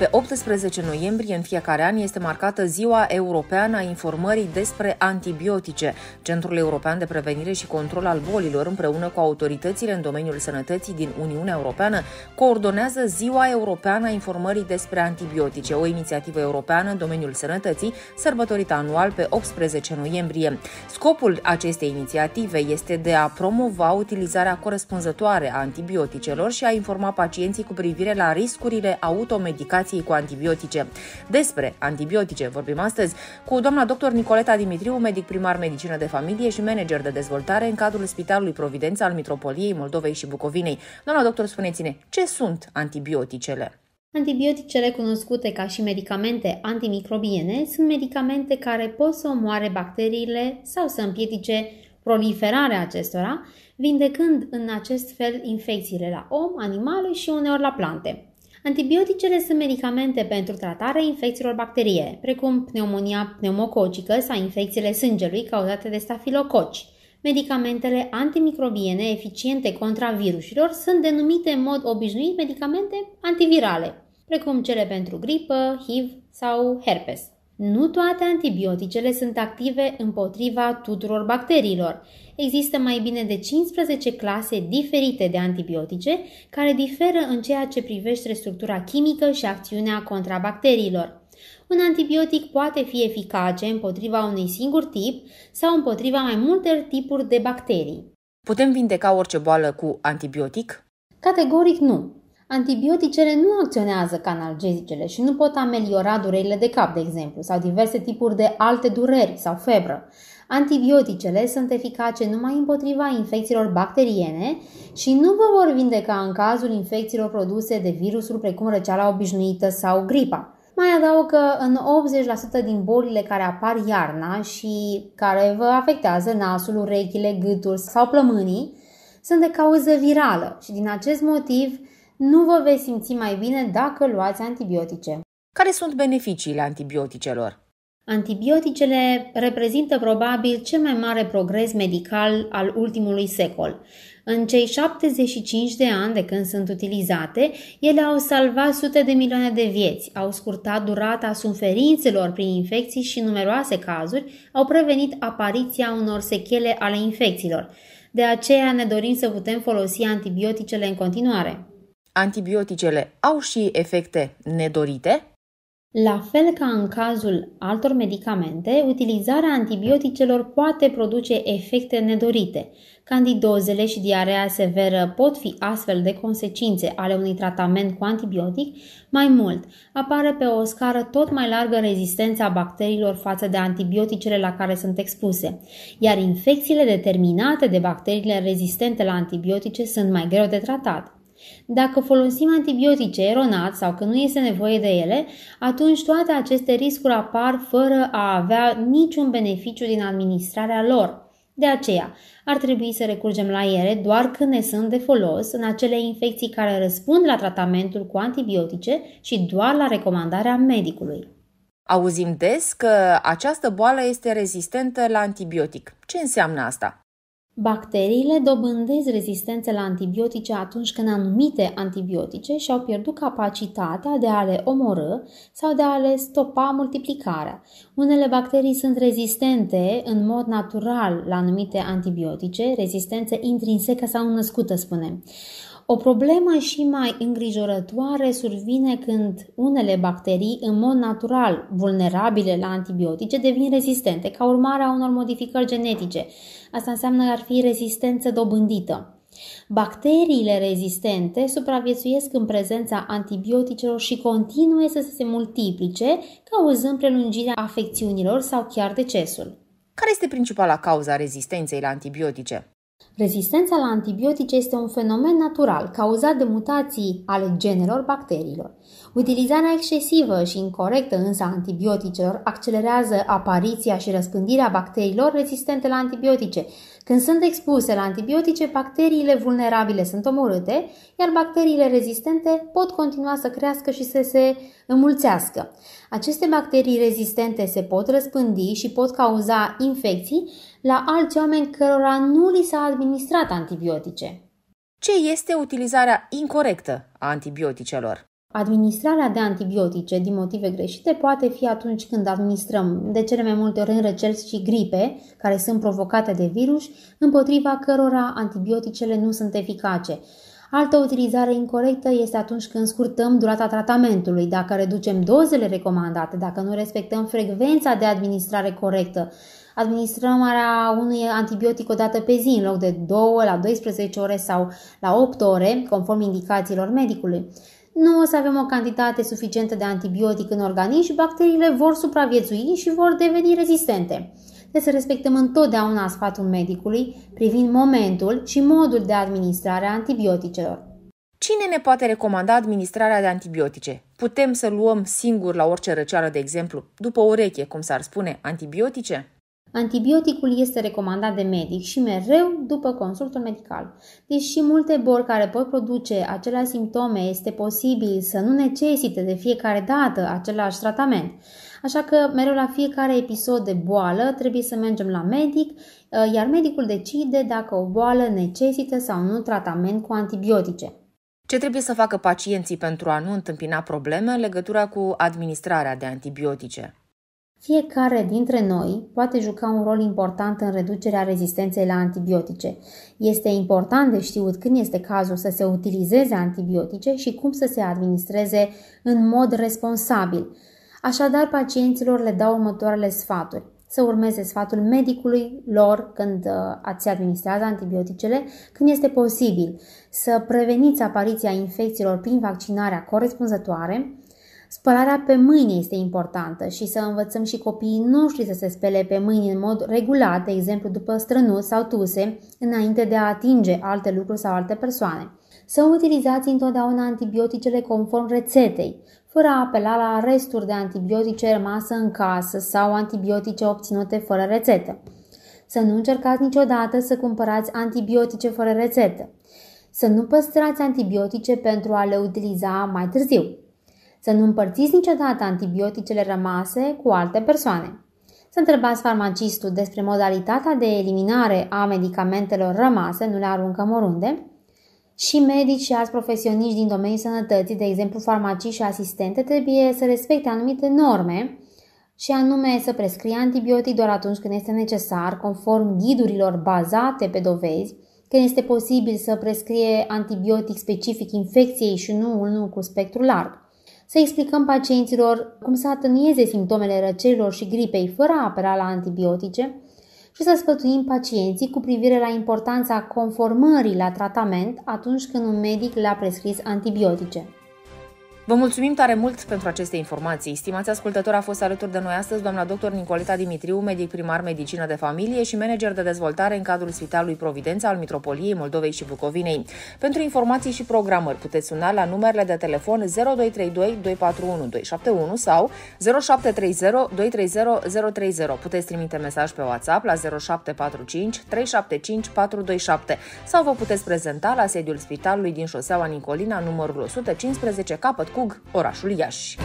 Pe 18 noiembrie în fiecare an este marcată Ziua Europeană a Informării despre Antibiotice. Centrul European de Prevenire și Control al Bolilor, împreună cu autoritățile în domeniul sănătății din Uniunea Europeană, coordonează Ziua Europeană a Informării despre Antibiotice, o inițiativă europeană în domeniul sănătății, sărbătorită anual pe 18 noiembrie. Scopul acestei inițiative este de a promova utilizarea corespunzătoare a antibioticelor și a informa pacienții cu privire la riscurile automedicației relației cu antibiotice. Despre antibiotice vorbim astăzi cu doamna dr. Nicoleta Dimitriu, medic primar medicină de familie și manager de dezvoltare în cadrul Spitalului Providența al Mitropoliei Moldovei și Bucovinei. Doamna doctor, spuneți-ne, ce sunt antibioticele? Antibioticele cunoscute ca și medicamente antimicrobiene sunt medicamente care pot să omoare bacteriile sau să împiedice proliferarea acestora, vindecând în acest fel infecțiile la om, animale și uneori la plante. Antibioticele sunt medicamente pentru tratarea infecțiilor bacterie, precum pneumonia pneumococică sau infecțiile sângelui cauzate de stafilococi. Medicamentele antimicrobiene eficiente contra virusilor sunt denumite în mod obișnuit medicamente antivirale, precum cele pentru gripă, HIV sau herpes. Nu toate antibioticele sunt active împotriva tuturor bacteriilor. Există mai bine de 15 clase diferite de antibiotice care diferă în ceea ce privește structura chimică și acțiunea contra bacteriilor. Un antibiotic poate fi eficace împotriva unui singur tip sau împotriva mai multe tipuri de bacterii. Putem vindeca orice boală cu antibiotic? Categoric nu. Antibioticele nu acționează ca analgezicele și nu pot ameliora durerile de cap, de exemplu, sau diverse tipuri de alte dureri sau febră. Antibioticele sunt eficace numai împotriva infecțiilor bacteriene și nu vă vor vindeca în cazul infecțiilor produse de virusuri precum răceala obișnuită sau gripa. Mai adaug că în 80% din bolile care apar iarna și care vă afectează nasul, urechile, gâtul sau plămânii sunt de cauză virală și din acest motiv nu vă veți simți mai bine dacă luați antibiotice. Care sunt beneficiile antibioticelor? Antibioticele reprezintă probabil cel mai mare progres medical al ultimului secol. În cei 75 de ani de când sunt utilizate, ele au salvat sute de milioane de vieți, au scurtat durata suferințelor prin infecții și numeroase cazuri au prevenit apariția unor sechele ale infecțiilor. De aceea ne dorim să putem folosi antibioticele în continuare. Antibioticele au și efecte nedorite? La fel ca în cazul altor medicamente, utilizarea antibioticelor poate produce efecte nedorite. Candidozele și diarea severă pot fi astfel de consecințe ale unui tratament cu antibiotic. Mai mult, apare pe o scară tot mai largă rezistența bacteriilor față de antibioticele la care sunt expuse, iar infecțiile determinate de bacteriile rezistente la antibiotice sunt mai greu de tratat. Dacă folosim antibiotice eronat sau că nu este nevoie de ele, atunci toate aceste riscuri apar fără a avea niciun beneficiu din administrarea lor. De aceea, ar trebui să recurgem la ele doar când ne sunt de folos în acele infecții care răspund la tratamentul cu antibiotice și doar la recomandarea medicului. Auzim des că această boală este rezistentă la antibiotic. Ce înseamnă asta? Bacteriile dobândesc rezistențe la antibiotice atunci când anumite antibiotice și-au pierdut capacitatea de a le omorâ sau de a le stopa multiplicarea. Unele bacterii sunt rezistente în mod natural la anumite antibiotice, rezistențe intrinsecă sau născută, spunem. O problemă și mai îngrijorătoare survine când unele bacterii, în mod natural vulnerabile la antibiotice, devin rezistente ca urmare a unor modificări genetice. Asta înseamnă că ar fi rezistență dobândită. Bacteriile rezistente supraviețuiesc în prezența antibioticelor și continuă să se multiplice, cauzând prelungirea afecțiunilor sau chiar decesul. Care este principala cauza rezistenței la antibiotice? Rezistența la antibiotice este un fenomen natural cauzat de mutații ale genelor bacteriilor. Utilizarea excesivă și incorrectă însă a antibioticelor accelerează apariția și răspândirea bacteriilor rezistente la antibiotice. Când sunt expuse la antibiotice, bacteriile vulnerabile sunt omorâte, iar bacteriile rezistente pot continua să crească și să se înmulțească. Aceste bacterii rezistente se pot răspândi și pot cauza infecții la alți oameni cărora nu li s-a administrat antibiotice. Ce este utilizarea incorrectă a antibioticelor? Administrarea de antibiotice din motive greșite poate fi atunci când administrăm de cele mai multe ori în răceli și gripe, care sunt provocate de virus, împotriva cărora antibioticele nu sunt eficace. Altă utilizare incorrectă este atunci când scurtăm durata tratamentului, dacă reducem dozele recomandate, dacă nu respectăm frecvența de administrare corectă, administrarea unui antibiotic o dată pe zi în loc de 2 la 12 ore sau la 8 ore, conform indicațiilor medicului. Nu o să avem o cantitate suficientă de antibiotic în organism și bacteriile vor supraviețui și vor deveni rezistente de să respectăm întotdeauna sfatul medicului privind momentul și modul de administrare a antibioticelor. Cine ne poate recomanda administrarea de antibiotice? Putem să luăm singur la orice răceală, de exemplu, după ureche, cum s-ar spune, antibiotice? Antibioticul este recomandat de medic și mereu după consultul medical. Deși multe boli care pot produce aceleași simptome este posibil să nu necesite de fiecare dată același tratament. Așa că mereu la fiecare episod de boală trebuie să mergem la medic, uh, iar medicul decide dacă o boală necesită sau nu tratament cu antibiotice. Ce trebuie să facă pacienții pentru a nu întâmpina probleme în legătura cu administrarea de antibiotice? Fiecare dintre noi poate juca un rol important în reducerea rezistenței la antibiotice. Este important de știut când este cazul să se utilizeze antibiotice și cum să se administreze în mod responsabil. Așadar, pacienților le dau următoarele sfaturi să urmeze sfatul medicului lor când uh, ați administrează antibioticele, când este posibil, să preveniți apariția infecțiilor prin vaccinarea corespunzătoare, Spălarea pe mâini este importantă și să învățăm și copiii noștri să se spele pe mâini în mod regulat, de exemplu după strănut sau tuse, înainte de a atinge alte lucruri sau alte persoane. Să utilizați întotdeauna antibioticele conform rețetei, fără a apela la resturi de antibiotice rămasă în casă sau antibiotice obținute fără rețetă. Să nu încercați niciodată să cumpărați antibiotice fără rețetă. Să nu păstrați antibiotice pentru a le utiliza mai târziu. Să nu împărțiți niciodată antibioticele rămase cu alte persoane. Să întrebați farmacistul despre modalitatea de eliminare a medicamentelor rămase, nu le aruncăm oriunde, și medici și alți profesioniști din domeniul sănătății, de exemplu farmacii și asistente, trebuie să respecte anumite norme și anume să prescrie antibiotic doar atunci când este necesar, conform ghidurilor bazate pe dovezi, când este posibil să prescrie antibiotic specific infecției și nu unul cu spectru larg să explicăm pacienților cum să atânieze simptomele răcelilor și gripei fără a apela la antibiotice și să sfătuim pacienții cu privire la importanța conformării la tratament atunci când un medic le-a prescris antibiotice. Vă mulțumim tare mult pentru aceste informații. Stimați ascultători, a fost alături de noi astăzi doamna dr. Nicoleta Dimitriu, medic primar medicină de familie și manager de dezvoltare în cadrul Spitalului Providența al Mitropoliei Moldovei și Bucovinei. Pentru informații și programări puteți suna la numerele de telefon 0232 241 271 sau 0730 230 030. Puteți trimite mesaj pe WhatsApp la 0745 375 427 sau vă puteți prezenta la sediul Spitalului din șoseaua Nicolina numărul 115 capăt cu Cug, orașul Iași.